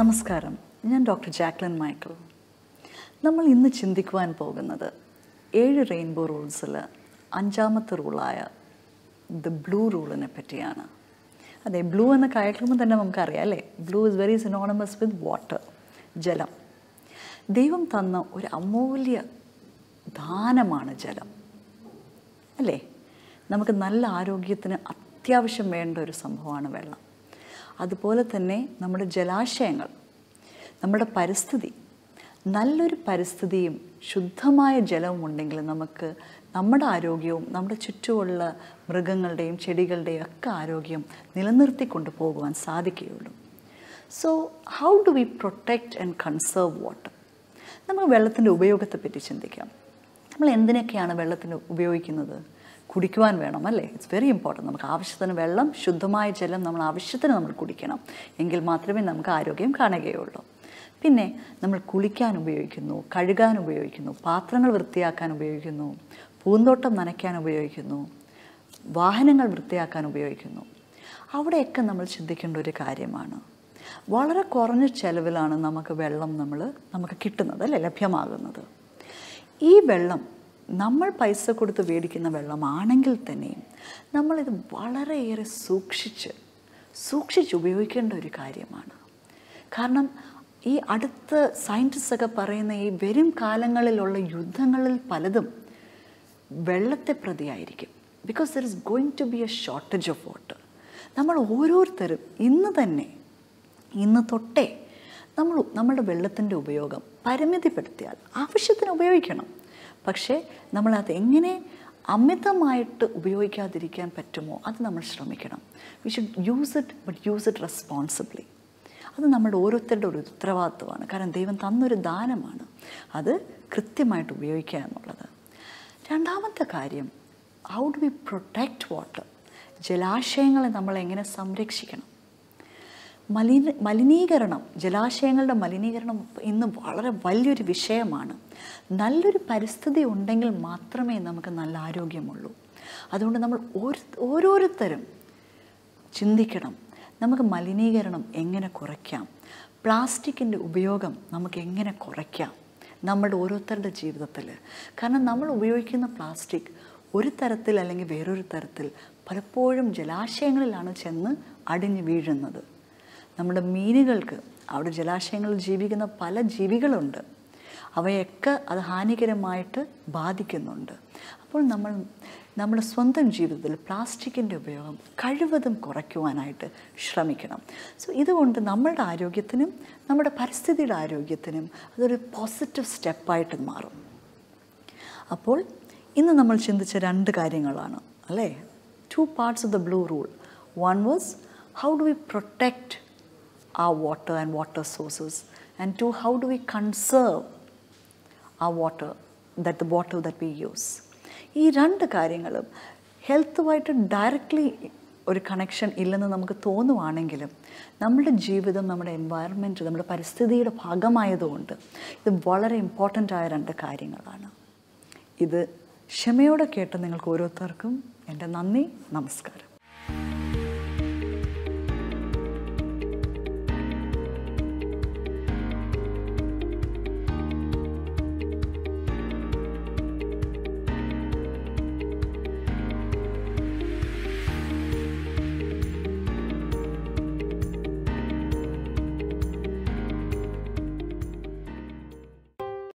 നമസ്കാരം ഞാൻ doctor Jacqueline Michael നമ്മൾ ഇന്ന് ചിന്തിക്കുവാൻ പോകുന്നത് ഏഴ് റെയിൻബോ റൂൾസിൽ അഞ്ചാമത്തെ റൂളായ ദ ബ്ലൂ റൂളിനെ പറ്റിയാണ് അതെ ബ്ലൂ എന്ന കയറ്റുമ്പോൾ തന്നെ നമുക്കറിയാം അല്ലേ blue is very synonymous with water ജലം ദൈവം തന്ന ഒരു അമൂല്യ ദാനമാണ് ജലം അല്ലേ നമുക്ക് നല്ല ആരോഗ്യത്തിന് അത്യാവശ്യം വേണ്ട ഒരു സംഭവമാണ് വെള്ളം അതുപോലെ തന്നെ നമ്മുടെ ജലാശയങ്ങൾ നമ്മുടെ പരിസ്ഥിതി നല്ലൊരു പരിസ്ഥിതിയും ശുദ്ധമായ ജലവും ഉണ്ടെങ്കിൽ നമുക്ക് നമ്മുടെ ആരോഗ്യവും നമ്മുടെ ചുറ്റുമുള്ള മൃഗങ്ങളുടെയും ചെടികളുടെയും ഒക്കെ ആരോഗ്യം നിലനിർത്തിക്കൊണ്ട് പോകുവാൻ സാധിക്കുകയുള്ളൂ so how do we protect and conserve water നമുക്ക് വെള്ളത്തിൻ്റെ ഉപയോഗത്തെപ്പറ്റി ചിന്തിക്കാം നമ്മൾ എന്തിനൊക്കെയാണ് വെള്ളത്തിന് ഉപയോഗിക്കുന്നത് കുടിക്കുവാൻ വേണം അല്ലേ ഇറ്റ്സ് വെരി ഇമ്പോർട്ടൻറ്റ് നമുക്ക് ആവശ്യത്തിന് വെള്ളം ശുദ്ധമായ ജലം നമ്മൾ ആവശ്യത്തിന് നമ്മൾ കുടിക്കണം എങ്കിൽ മാത്രമേ നമുക്ക് ആരോഗ്യം കാണുകയുള്ളൂ പിന്നെ നമ്മൾ കുളിക്കാൻ ഉപയോഗിക്കുന്നു കഴുകാൻ ഉപയോഗിക്കുന്നു പാത്രങ്ങൾ വൃത്തിയാക്കാൻ ഉപയോഗിക്കുന്നു പൂന്തോട്ടം നനയ്ക്കാൻ ഉപയോഗിക്കുന്നു വാഹനങ്ങൾ വൃത്തിയാക്കാൻ ഉപയോഗിക്കുന്നു അവിടെയൊക്കെ നമ്മൾ ചിന്തിക്കേണ്ട ഒരു കാര്യമാണ് വളരെ കുറഞ്ഞ ചെലവിലാണ് നമുക്ക് വെള്ളം നമ്മൾ നമുക്ക് കിട്ടുന്നത് അല്ലേ ലഭ്യമാകുന്നത് ഈ വെള്ളം നമ്മൾ പൈസ കൊടുത്ത് മേടിക്കുന്ന വെള്ളമാണെങ്കിൽ തന്നെയും നമ്മളിത് വളരെയേറെ സൂക്ഷിച്ച് സൂക്ഷിച്ച് ഉപയോഗിക്കേണ്ട ഒരു കാര്യമാണ് കാരണം ഈ അടുത്ത സയൻറ്റിസ്റ്റൊക്കെ പറയുന്ന ഈ വരും കാലങ്ങളിലുള്ള യുദ്ധങ്ങളിൽ പലതും വെള്ളത്തെ പ്രതിയായിരിക്കും because there is going to be a shortage of water നമ്മൾ ഓരോരുത്തരും ഇന്ന് തന്നെ ഇന്ന് തൊട്ടേ നമ്മൾ നമ്മുടെ വെള്ളത്തിൻ്റെ ഉപയോഗം പരിമിതിപ്പെടുത്തിയാൽ ആവശ്യത്തിന് ഉപയോഗിക്കണം പക്ഷേ നമ്മളത് എങ്ങനെ അമിതമായിട്ട് ഉപയോഗിക്കാതിരിക്കാൻ പറ്റുമോ അത് നമ്മൾ ശ്രമിക്കണം we should use it but use it responsibly അത് നമ്മുടെ ഓരോരുത്തരുടെ ഒരു ഉത്തരവാദിത്വമാണ് കാരണം ദൈവം തന്നൊരു ദാനമാണ് അത് കൃത്യമായിട്ട് ഉപയോഗിക്കുക എന്നുള്ളത് രണ്ടാമത്തെ കാര്യം how do we protect water ജലാശയങ്ങളെ നമ്മൾ എങ്ങനെ സംരക്ഷിക്കണം മലിന മലിനീകരണം ജലാശയങ്ങളുടെ മലിനീകരണം ഇന്ന് വളരെ വലിയൊരു വിഷയമാണ് നല്ലൊരു പരിസ്ഥിതി ഉണ്ടെങ്കിൽ മാത്രമേ നമുക്ക് നല്ല ആരോഗ്യമുള്ളൂ അതുകൊണ്ട് നമ്മൾ ഓരോരുത്തരും ചിന്തിക്കണം നമുക്ക് മലിനീകരണം എങ്ങനെ കുറയ്ക്കാം പ്ലാസ്റ്റിക്കിൻ്റെ ഉപയോഗം നമുക്ക് എങ്ങനെ കുറയ്ക്കാം നമ്മുടെ ഓരോരുത്തരുടെ ജീവിതത്തിൽ കാരണം നമ്മൾ ഉപയോഗിക്കുന്ന പ്ലാസ്റ്റിക് ഒരു തരത്തിൽ അല്ലെങ്കിൽ വേറൊരു തരത്തിൽ പലപ്പോഴും ജലാശയങ്ങളിലാണ് ചെന്ന് അടിഞ്ഞു വീഴുന്നത് നമ്മുടെ മീനുകൾക്ക് അവിടെ ജലാശയങ്ങളിൽ ജീവിക്കുന്ന പല ജീവികളുണ്ട് അവയൊക്കെ അത് ഹാനികരമായിട്ട് ബാധിക്കുന്നുണ്ട് അപ്പോൾ നമ്മൾ നമ്മുടെ സ്വന്തം ജീവിതത്തിൽ പ്ലാസ്റ്റിക്കിൻ്റെ ഉപയോഗം കഴിവതും കുറയ്ക്കുവാനായിട്ട് ശ്രമിക്കണം സോ ഇതുകൊണ്ട് നമ്മളുടെ ആരോഗ്യത്തിനും നമ്മുടെ പരിസ്ഥിതിയുടെ ആരോഗ്യത്തിനും അതൊരു പോസിറ്റീവ് സ്റ്റെപ്പായിട്ട് മാറും അപ്പോൾ ഇന്ന് നമ്മൾ ചിന്തിച്ച രണ്ട് കാര്യങ്ങളാണ് അല്ലേ two parts of the blue rule one was how do we protect our water and water sources, and two, how do we conserve our water, that the water that we use. ഈ രണ്ട് കാര്യങ്ങളും ഹെൽത്തുമായിട്ട് directly ഒരു connection ഇല്ലെന്ന് നമുക്ക് തോന്നുവാണെങ്കിലും നമ്മുടെ ജീവിതം നമ്മുടെ environment നമ്മുടെ പരിസ്ഥിതിയുടെ ഭാഗമായതുകൊണ്ട് ഇത് വളരെ ഇമ്പോർട്ടൻ്റ് ആയ രണ്ട് കാര്യങ്ങളാണ് ഇത് ക്ഷമയോടെ കേട്ട നിങ്ങൾക്ക് ഓരോരുത്തർക്കും എൻ്റെ നന്ദി നമസ്കാരം